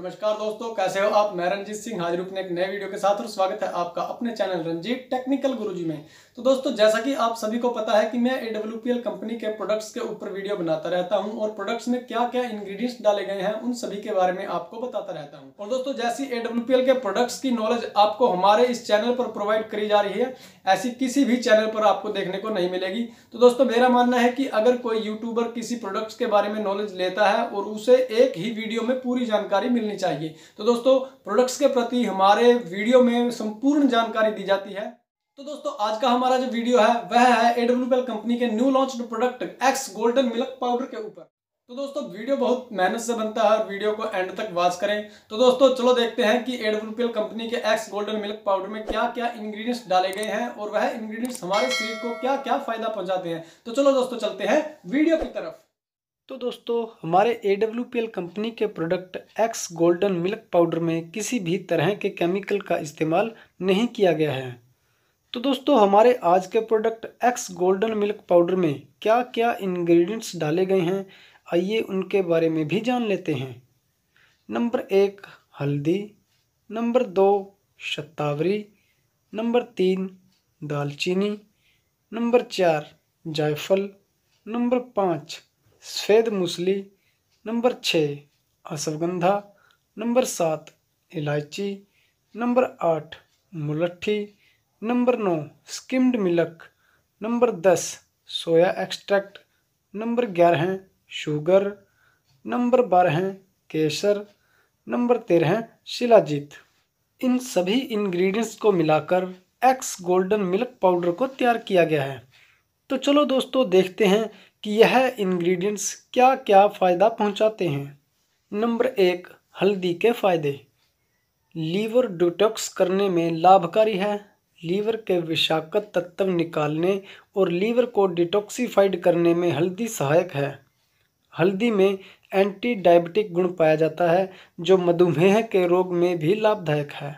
नमस्कार दोस्तों कैसे हो आप मैं रंजीत सिंह हाजिर अपने एक नए वीडियो के साथ और स्वागत है आपका अपने चैनल रंजीत टेक्निकल गुरुजी में तो दोस्तों जैसा कि आप सभी को पता है कि मैं ए कंपनी के प्रोडक्ट्स के ऊपर वीडियो बनाता रहता हूं और प्रोडक्ट्स में क्या क्या इंग्रेडिएंट्स डाले गए हैं उन सभी के बारे में आपको बताता रहता हूँ और दोस्तों जैसी ए के प्रोडक्ट्स की नॉलेज आपको हमारे इस चैनल पर प्रोवाइड करी जा रही है ऐसी किसी भी चैनल पर आपको देखने को नहीं मिलेगी तो दोस्तों मेरा मानना है कि अगर कोई यूट्यूबर किसी प्रोडक्ट्स के बारे में नॉलेज लेता है और उसे एक ही वीडियो में पूरी जानकारी मिल मिलनी चाहिए तो दोस्तों प्रोडक्ट्स के प्रति हमारे वीडियो में संपूर्ण जानकारी दी जाती है तो दोस्तों आज का हमारा जो वीडियो है वह है एडब्ल्यू कंपनी के new launch product X golden milk powder के ऊपर तो दोस्तों वीडियो बहुत मेहनत से बनता है और वीडियो को एंड तक वाच करें तो दोस्तों चलो देखते हैं कि एडब्ल्यू कंपनी के एक्स गोल्डन मिल्क पाउडर में क्या क्या इंग्रेडिएंट्स डाले गए हैं और वह इंग्रेडिएंट्स हमारे शरीर को क्या क्या फायदा पहुंचाते हैं तो चलो दोस्तों चलते हैं वीडियो की तरफ तो दोस्तों हमारे ए कंपनी के product X golden milk powder में किसी भी तरह के केमिकल का इस्तेमाल नहीं किया गया है तो दोस्तों हमारे आज के product X golden milk powder में क्या क्या इंग्रेडिएंट्स डाले गए हैं आइए उनके बारे में भी जान लेते हैं नंबर एक हल्दी नंबर दो शतावरी नंबर तीन दालचीनी नंबर चार जायफल नंबर पाँच सफ़ेद मूसली नंबर छः अश्वगंधा नंबर सात इलायची नंबर आठ मुलट्ठी नंबर नौ स्किम्ड मिल्क नंबर दस सोया एक्सट्रैक्ट नंबर ग्यारह शुगर नंबर बारह केसर नंबर तेरह शिलाजीत इन सभी इंग्रेडिएंट्स को मिलाकर एक्स गोल्डन मिल्क पाउडर को तैयार किया गया है तो चलो दोस्तों देखते हैं कि यह इंग्रेडिएंट्स क्या क्या फ़ायदा पहुंचाते हैं नंबर एक हल्दी के फ़ायदे लीवर डिटॉक्स करने में लाभकारी है लीवर के विषाक्त तत्व निकालने और लीवर को डिटॉक्सीफाइड करने में हल्दी सहायक है हल्दी में एंटी डायबिटिक गुण पाया जाता है जो मधुमेह के रोग में भी लाभदायक है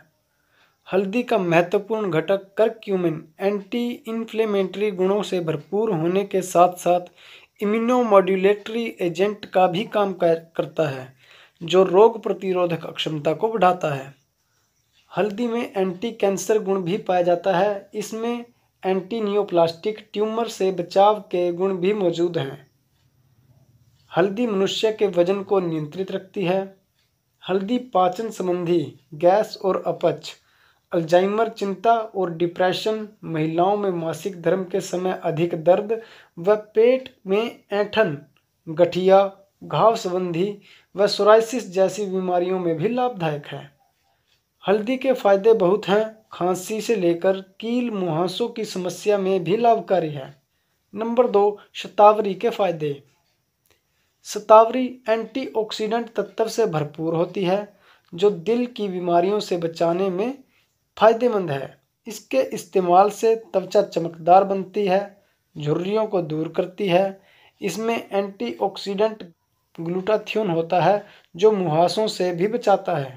हल्दी का महत्वपूर्ण घटक करक्यूमिन एंटी इन्फ्लेमेटरी गुणों से भरपूर होने के साथ साथ इम्यूनोमॉड्यूलेटरी एजेंट का भी काम करता है जो रोग प्रतिरोधक अक्षमता को बढ़ाता है हल्दी में एंटी कैंसर गुण भी पाया जाता है इसमें एंटी नियोप्लास्टिक ट्यूमर से बचाव के गुण भी मौजूद हैं हल्दी मनुष्य के वजन को नियंत्रित रखती है हल्दी पाचन संबंधी गैस और अपच अल्जाइमर चिंता और डिप्रेशन महिलाओं में मासिक धर्म के समय अधिक दर्द व पेट में ऐठन गठिया घाव संबंधी व सोराइसिस जैसी बीमारियों में भी लाभदायक है हल्दी के फायदे बहुत हैं खांसी से लेकर कील मुहासों की समस्या में भी लाभकारी है नंबर दो शतावरी के फायदे शतावरी एंटीऑक्सीडेंट तत्व से भरपूर होती है जो दिल की बीमारियों से बचाने में फ़ायदेमंद है इसके इस्तेमाल से त्वचा चमकदार बनती है झुर्रियों को दूर करती है इसमें एंटीऑक्सीडेंट ग्लूटाथ्योन होता है जो मुहासों से भी बचाता है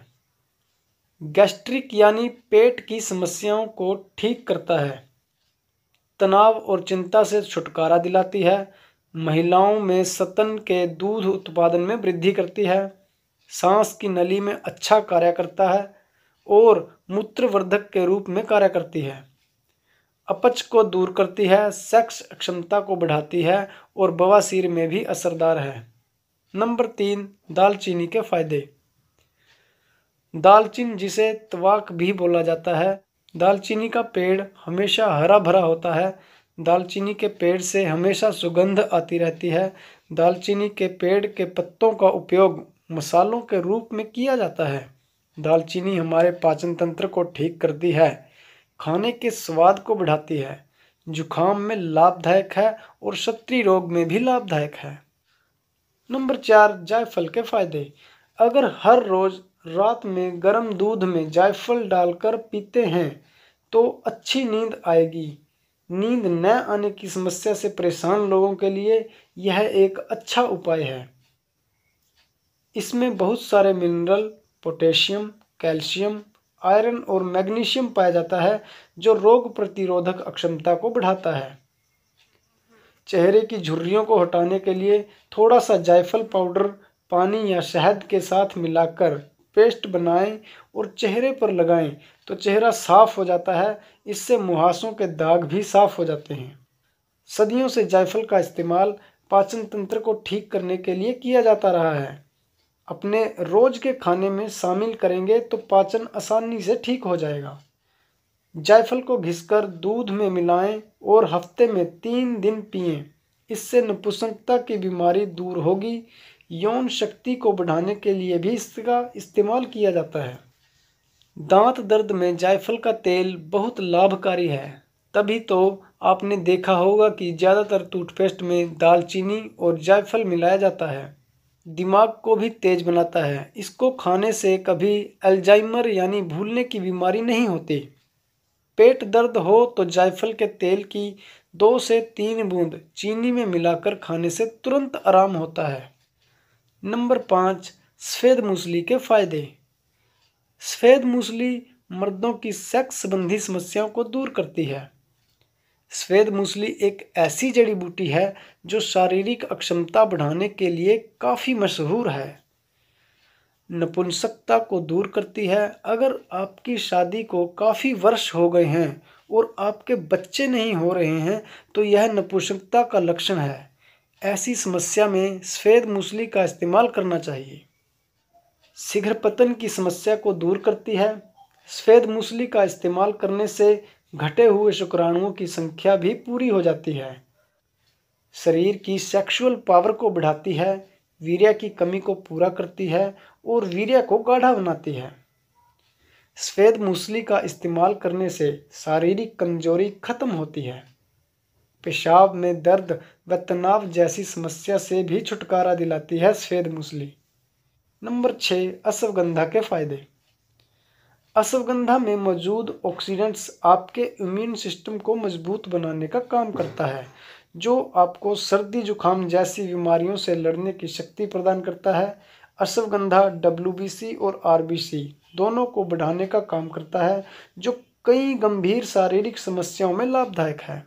गैस्ट्रिक यानी पेट की समस्याओं को ठीक करता है तनाव और चिंता से छुटकारा दिलाती है महिलाओं में सतन के दूध उत्पादन में वृद्धि करती है सांस की नली में अच्छा कार्य करता है और मूत्रवर्धक के रूप में कार्य करती है अपच को दूर करती है सेक्स अक्षमता को बढ़ाती है और बवासीर में भी असरदार है नंबर तीन दालचीनी के फायदे दालचीन जिसे तवाक भी बोला जाता है दालचीनी का पेड़ हमेशा हरा भरा होता है दालचीनी के पेड़ से हमेशा सुगंध आती रहती है दालचीनी के पेड़ के पत्तों का उपयोग मसालों के रूप में किया जाता है दालचीनी हमारे पाचन तंत्र को ठीक करती है खाने के स्वाद को बढ़ाती है जुखाम में लाभदायक है और सत्री रोग में भी लाभदायक है नंबर चार जायफल के फायदे अगर हर रोज रात में गर्म दूध में जायफल डालकर पीते हैं तो अच्छी नींद आएगी नींद न आने की समस्या से परेशान लोगों के लिए यह एक अच्छा उपाय है इसमें बहुत सारे मिनरल पोटेशियम कैल्शियम आयरन और मैग्नीशियम पाया जाता है जो रोग प्रतिरोधक अक्षमता को बढ़ाता है चेहरे की झुर्रियों को हटाने के लिए थोड़ा सा जायफल पाउडर पानी या शहद के साथ मिलाकर पेस्ट बनाएं और चेहरे पर लगाएं तो चेहरा साफ हो जाता है इससे मुहासों के दाग भी साफ हो जाते हैं सदियों से जायफल का इस्तेमाल पाचन तंत्र को ठीक करने के लिए किया जाता रहा है अपने रोज के खाने में शामिल करेंगे तो पाचन आसानी से ठीक हो जाएगा जायफल को घिसकर दूध में मिलाएं और हफ्ते में तीन दिन पिएं इससे नपुसंकता की बीमारी दूर होगी यौन शक्ति को बढ़ाने के लिए भी इसका इस्तेमाल किया जाता है दांत दर्द में जायफल का तेल बहुत लाभकारी है तभी तो आपने देखा होगा कि ज़्यादातर टूथपेस्ट में दालचीनी और जायफल मिलाया जाता है दिमाग को भी तेज बनाता है इसको खाने से कभी अल्जाइमर यानी भूलने की बीमारी नहीं होती पेट दर्द हो तो जायफल के तेल की दो से तीन बूंद चीनी में मिलाकर खाने से तुरंत आराम होता है नंबर पाँच सफ़ेद मूसली के फ़ायदे सफ़ेद मूसली मर्दों की सेक्स संबंधी समस्याओं को दूर करती है सफ़ेद मूसली एक ऐसी जड़ी बूटी है जो शारीरिक अक्षमता बढ़ाने के लिए काफ़ी मशहूर है नपुंसकता को दूर करती है अगर आपकी शादी को काफ़ी वर्ष हो गए हैं और आपके बच्चे नहीं हो रहे हैं तो यह नपुंसकता का लक्षण है ऐसी समस्या में सफ़ेद मूसली का इस्तेमाल करना चाहिए शीघ्र पतन की समस्या को दूर करती है सफ़ेद मूसली का इस्तेमाल करने से घटे हुए शुक्राणुओं की संख्या भी पूरी हो जाती है शरीर की सेक्सुअल पावर को बढ़ाती है वीर्य की कमी को पूरा करती है और वीर्य को गाढ़ा बनाती है सफ़ेद मूसली का इस्तेमाल करने से शारीरिक कमजोरी खत्म होती है पेशाब में दर्द व तनाव जैसी समस्या से भी छुटकारा दिलाती है सफ़ेद मूसली नंबर छः अश्वगंधा के फ़ायदे अश्वगंधा में मौजूद ऑक्सीडेंट्स आपके इम्यून सिस्टम को मजबूत बनाने का काम करता है जो आपको सर्दी जुकाम जैसी बीमारियों से लड़ने की शक्ति प्रदान करता है अश्वगंधा डब्ल्यू और आर दोनों को बढ़ाने का काम करता है जो कई गंभीर शारीरिक समस्याओं में लाभदायक है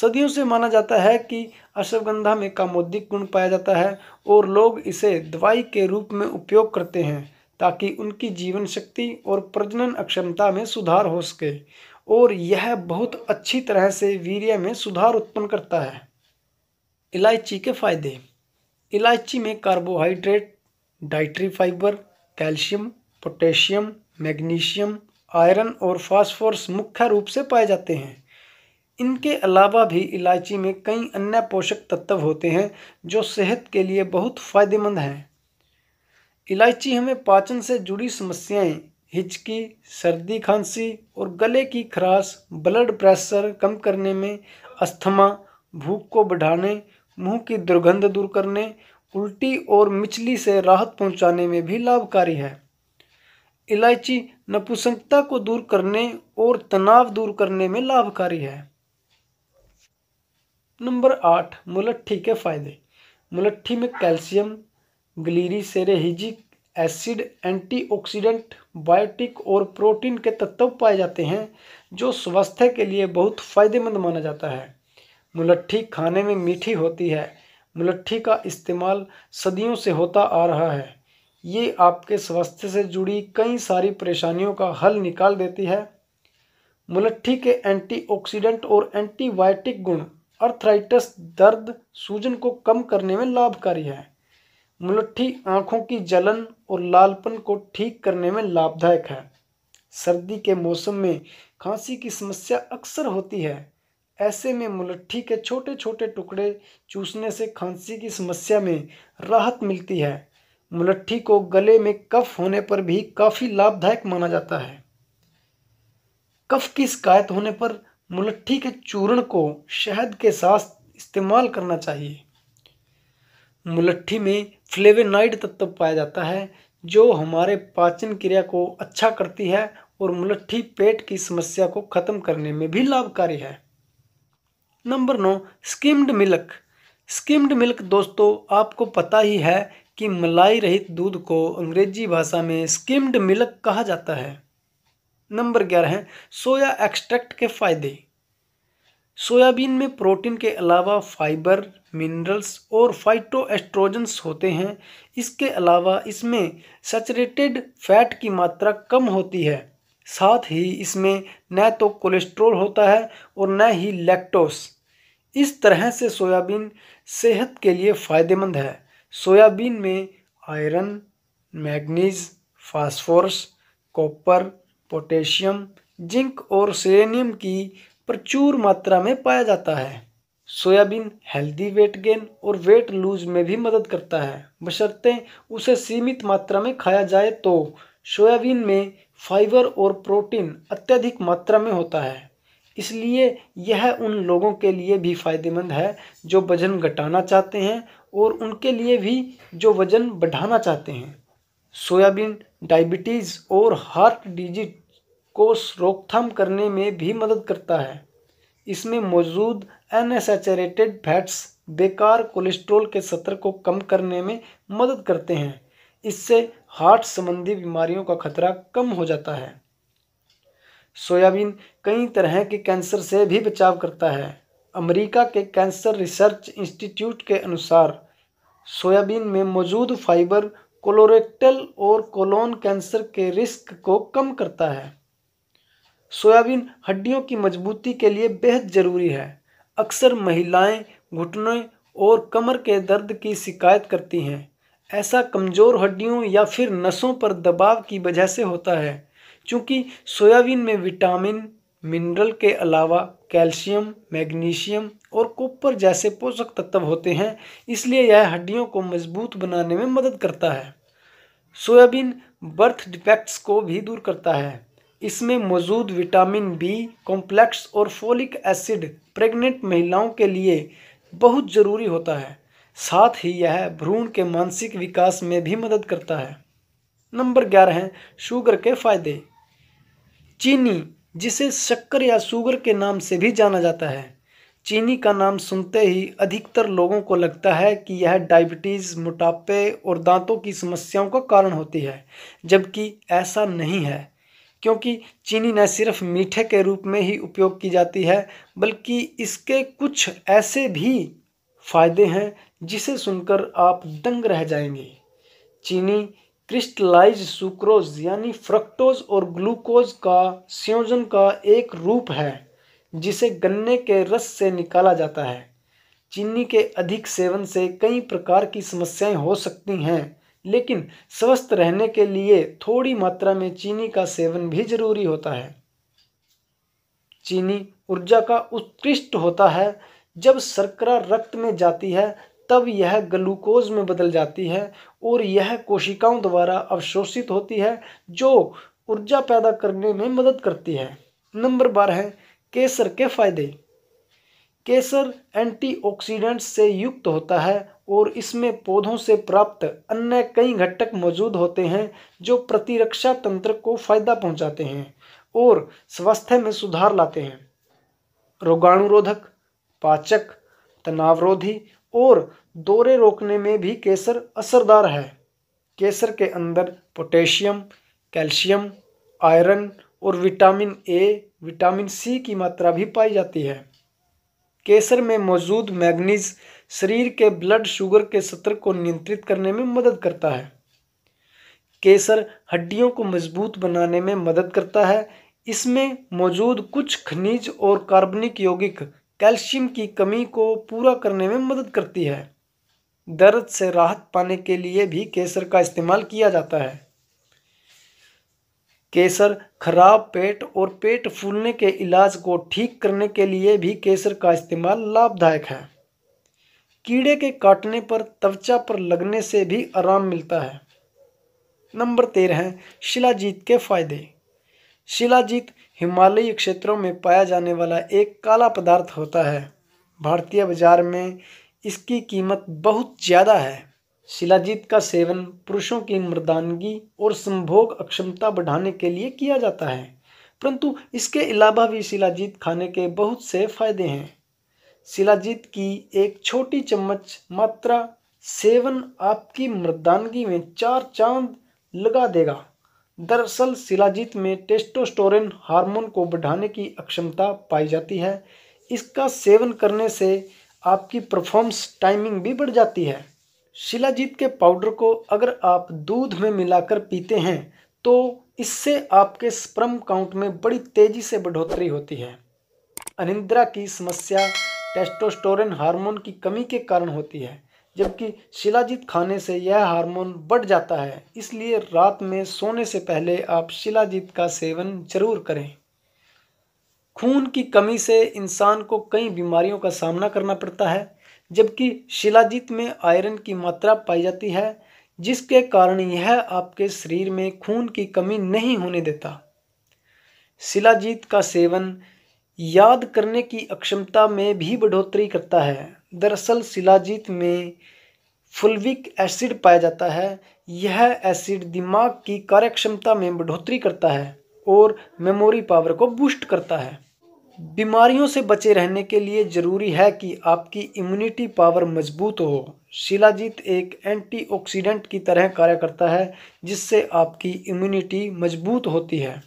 सदियों से माना जाता है कि अश्वगंधा में कामोदिक गुण पाया जाता है और लोग इसे दवाई के रूप में उपयोग करते हैं ताकि उनकी जीवन शक्ति और प्रजनन अक्षमता में सुधार हो सके और यह बहुत अच्छी तरह से वीर्य में सुधार उत्पन्न करता है इलायची के फायदे इलायची में carbohydrate dietary fibre calcium potassium magnesium iron और फास्फोरस मुख्य रूप से पाए जाते हैं इनके अलावा भी इलायची में कई अन्य पोषक तत्व होते हैं जो सेहत के लिए बहुत फ़ायदेमंद हैं इलायची हमें पाचन से जुड़ी समस्याएं हिचकी सर्दी खांसी और गले की खराश ब्लड प्रेशर कम करने में अस्थमा भूख को बढ़ाने मुंह की दुर्गंध दूर करने उल्टी और मिचली से राहत पहुंचाने में भी लाभकारी है इलायची नपुसंकता को दूर करने और तनाव दूर करने में लाभकारी है नंबर आठ मुलट्ठी के फायदे मुलट्ठी में कैल्शियम सेरेहिजिक एसिड एंटीऑक्सीडेंट बायोटिक और प्रोटीन के तत्व पाए जाते हैं जो स्वास्थ्य के लिए बहुत फायदेमंद माना जाता है मुलट्ठी खाने में मीठी होती है मुलट्ठी का इस्तेमाल सदियों से होता आ रहा है ये आपके स्वास्थ्य से जुड़ी कई सारी परेशानियों का हल निकाल देती है मुलट्ठी के एंटीऑक्सीडेंट और एंटीबायोटिक गुण अर्थराइटस दर्द सूजन को कम करने में लाभकारी है मुलट्ठी आँखों की जलन और लालपन को ठीक करने में लाभदायक है सर्दी के मौसम में खांसी की समस्या अक्सर होती है ऐसे में मुलट्ठी के छोटे छोटे टुकड़े चूसने से खांसी की समस्या में राहत मिलती है मुलट्ठी को गले में कफ होने पर भी काफ़ी लाभदायक माना जाता है कफ की शिकायत होने पर मुलट्ठी के चूर्ण को शहद के साथ इस्तेमाल करना चाहिए मुलट्ठी में फ्लेवेनाइड तत्व पाया जाता है जो हमारे पाचन क्रिया को अच्छा करती है और मुलट्ठी पेट की समस्या को ख़त्म करने में भी लाभकारी है नंबर नौ स्किम्ड मिल्क स्किम्ड मिल्क दोस्तों आपको पता ही है कि मलाई रहित दूध को अंग्रेजी भाषा में स्किम्ड मिल्क कहा जाता है नंबर ग्यारह है सोया एक्सट्रैक्ट के फ़ायदे सोयाबीन में प्रोटीन के अलावा फाइबर मिनरल्स और फाइटोएस्ट्रोजन्स होते हैं इसके अलावा इसमें सचरेटेड फैट की मात्रा कम होती है साथ ही इसमें न तो कोलेस्ट्रोल होता है और न ही लैक्टोस इस तरह से सोयाबीन सेहत के लिए फ़ायदेमंद है सोयाबीन में iron manganese phosphorus copper potassium zinc और सेलेनियम की प्रचुर मात्रा में पाया जाता है सोयाबीन हेल्दी वेट गेन और वेट लूज में भी मदद करता है बशर्ते उसे सीमित मात्रा में खाया जाए तो सोयाबीन में फाइबर और प्रोटीन अत्यधिक मात्रा में होता है इसलिए यह उन लोगों के लिए भी फ़ायदेमंद है जो वज़न घटाना चाहते हैं और उनके लिए भी जो वज़न बढ़ाना चाहते हैं सोयाबीन डायबिटीज़ और हार्ट डिजीज को रोकथाम करने में भी मदद करता है इसमें मौजूद अनसेचरेटेड फैट्स बेकार कोलेस्ट्रॉल के सतर को कम करने में मदद करते हैं इससे हार्ट संबंधी बीमारियों का खतरा कम हो जाता है सोयाबीन कई तरह के कैंसर से भी बचाव करता है अमेरिका के कैंसर रिसर्च इंस्टीट्यूट के अनुसार सोयाबीन में मौजूद फाइबर कोलोरेक्टल और कोलोन कैंसर के रिस्क को कम करता है सोयाबीन हड्डियों की मजबूती के लिए बेहद ज़रूरी है अक्सर महिलाएं घुटने और कमर के दर्द की शिकायत करती हैं ऐसा कमज़ोर हड्डियों या फिर नसों पर दबाव की वजह से होता है क्योंकि सोयाबीन में विटामिन मिनरल के अलावा कैल्शियम मैग्नीशियम और कॉपर जैसे पोषक तत्व होते हैं इसलिए यह हड्डियों को मजबूत बनाने में मदद करता है सोयाबीन बर्थ डिफेक्ट्स को भी दूर करता है इसमें मौजूद विटामिन बी कॉम्प्लेक्स और फोलिक एसिड प्रेग्नेंट महिलाओं के लिए बहुत ज़रूरी होता है साथ ही यह भ्रूण के मानसिक विकास में भी मदद करता है नंबर ग्यारह है शुगर के फायदे चीनी जिसे शक्कर या शुगर के नाम से भी जाना जाता है चीनी का नाम सुनते ही अधिकतर लोगों को लगता है कि यह डायबिटीज़ मोटापे और दांतों की समस्याओं का कारण होती है जबकि ऐसा नहीं है क्योंकि चीनी न सिर्फ मीठे के रूप में ही उपयोग की जाती है बल्कि इसके कुछ ऐसे भी फायदे हैं जिसे सुनकर आप दंग रह जाएंगे चीनी क्रिस्टलाइज सुक्रोज यानी फ्रक्टोज और ग्लूकोज का संयोजन का एक रूप है जिसे गन्ने के रस से निकाला जाता है चीनी के अधिक सेवन से कई प्रकार की समस्याएं हो सकती हैं लेकिन स्वस्थ रहने के लिए थोड़ी मात्रा में चीनी का सेवन भी जरूरी होता है चीनी ऊर्जा का उत्कृष्ट होता है जब शर्करा रक्त में जाती है तब यह ग्लूकोज में बदल जाती है और यह कोशिकाओं द्वारा अवशोषित होती है जो ऊर्जा पैदा करने में मदद करती है नंबर बारह है केसर के फायदे केसर एंटीऑक्सीडेंट्स से युक्त होता है और इसमें पौधों से प्राप्त अन्य कई घटक मौजूद होते हैं जो प्रतिरक्षा तंत्र को फायदा पहुंचाते हैं और स्वास्थ्य में सुधार लाते हैं रोगाणुरोधक पाचक तनावरोधी और दौरे रोकने में भी केसर असरदार है केसर के अंदर पोटेशियम कैल्शियम आयरन और विटामिन ए विटामिन सी की मात्रा भी पाई जाती है केसर में मौजूद मैग्नीज़ शरीर के ब्लड शुगर के स्तर को नियंत्रित करने में मदद करता है केसर हड्डियों को मजबूत बनाने में मदद करता है इसमें मौजूद कुछ खनिज और कार्बनिक यौगिक कैल्शियम की कमी को पूरा करने में मदद करती है दर्द से राहत पाने के लिए भी केसर का इस्तेमाल किया जाता है केसर खराब पेट और पेट फूलने के इलाज को ठीक करने के लिए भी केसर का इस्तेमाल लाभदायक है कीड़े के काटने पर त्वचा पर लगने से भी आराम मिलता है नंबर तेरह है शिलाजीत के फायदे शिलाजीत हिमालयी क्षेत्रों में पाया जाने वाला एक काला पदार्थ होता है भारतीय बाजार में इसकी कीमत बहुत ज़्यादा है शिलाजीत का सेवन पुरुषों की मर्दानगी और संभोग अक्षमता बढ़ाने के लिए किया जाता है परंतु इसके अलावा भी शिलाजीत खाने के बहुत से फायदे हैं शिलाजीत की एक छोटी चम्मच मात्रा सेवन आपकी मृदानगी में चार चांद लगा देगा दरअसल शिलाजीत में टेस्टोस्टोरेन हार्मोन को बढ़ाने की अक्षमता पाई जाती है इसका सेवन करने से आपकी परफॉर्मेंस टाइमिंग भी बढ़ जाती है शिलाजीत के पाउडर को अगर आप दूध में मिलाकर पीते हैं तो इससे आपके स्प्रम काउंट में बड़ी तेज़ी से बढ़ोतरी होती है अनिंद्रा की समस्या टेस्टोस्टोरिन हार्मोन की कमी के कारण होती है जबकि शिलाजीत खाने से यह हार्मोन बढ़ जाता है इसलिए रात में सोने से पहले आप शिलाजीत का सेवन जरूर करें खून की कमी से इंसान को कई बीमारियों का सामना करना पड़ता है जबकि शिलाजीत में आयरन की मात्रा पाई जाती है जिसके कारण यह आपके शरीर में खून की कमी नहीं होने देता शिलाजीत का सेवन याद करने की अक्षमता में भी बढ़ोतरी करता है दरअसल शिलाजीत में फुलविक एसिड पाया जाता है यह एसिड दिमाग की कार्यक्षमता में बढ़ोतरी करता है और मेमोरी पावर को बूस्ट करता है बीमारियों से बचे रहने के लिए ज़रूरी है कि आपकी इम्यूनिटी पावर मजबूत हो शिलाजीत एक एंटीऑक्सीडेंट की तरह कार्य करता है जिससे आपकी इम्यूनिटी मजबूत होती है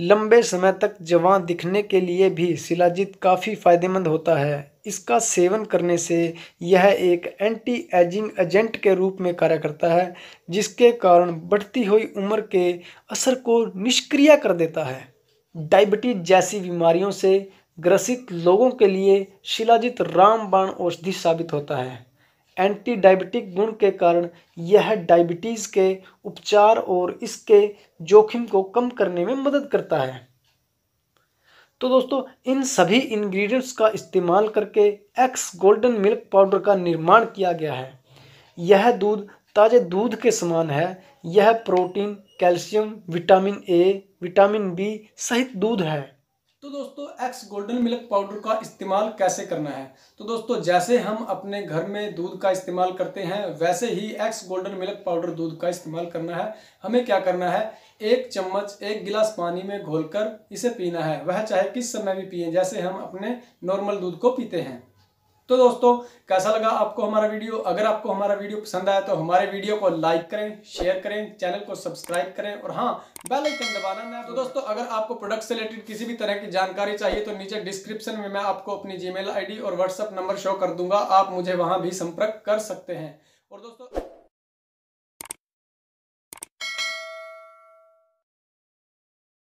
लंबे समय तक जवान दिखने के लिए भी शिलाजीत काफ़ी फायदेमंद होता है इसका सेवन करने से यह एक एंटी एजिंग एजेंट के रूप में कार्य करता है जिसके कारण बढ़ती हुई उम्र के असर को निष्क्रिय कर देता है डायबिटीज जैसी बीमारियों से ग्रसित लोगों के लिए शिलाजित रामबाण औषधि साबित होता है एंटी डायबिटिक गुण के कारण यह डायबिटीज़ के उपचार और इसके जोखिम को कम करने में मदद करता है तो दोस्तों इन सभी इंग्रेडिएंट्स का इस्तेमाल करके एक्स गोल्डन मिल्क पाउडर का निर्माण किया गया है यह दूध ताज़े दूध के समान है यह protein calcium vitamin A vitamin B सहित दूध है तो दोस्तों एक्स गोल्डन मिल्क पाउडर का इस्तेमाल कैसे करना है तो दोस्तों जैसे हम अपने घर में दूध का इस्तेमाल करते हैं वैसे ही एक्स गोल्डन मिल्क पाउडर दूध का इस्तेमाल करना है हमें क्या करना है एक चम्मच एक गिलास पानी में घोलकर इसे पीना है वह चाहे किस समय भी पिए जैसे हम अपने नॉर्मल दूध को पीते हैं तो दोस्तों कैसा लगा आपको हमारा वीडियो अगर आपको हमारा वीडियो पसंद आया तो हमारे वीडियो को लाइक करें शेयर करें चैनल को सब्सक्राइब करें और हाँ बेल आइकन दबाना ना तो दोस्तों अगर आपको प्रोडक्ट से रिलेटेड किसी भी तरह की जानकारी चाहिए तो नीचे डिस्क्रिप्शन में मैं आपको अपनी जीमेल आईडी और व्हाट्सअप नंबर शो कर दूंगा आप मुझे वहाँ भी संपर्क कर सकते हैं और दोस्तों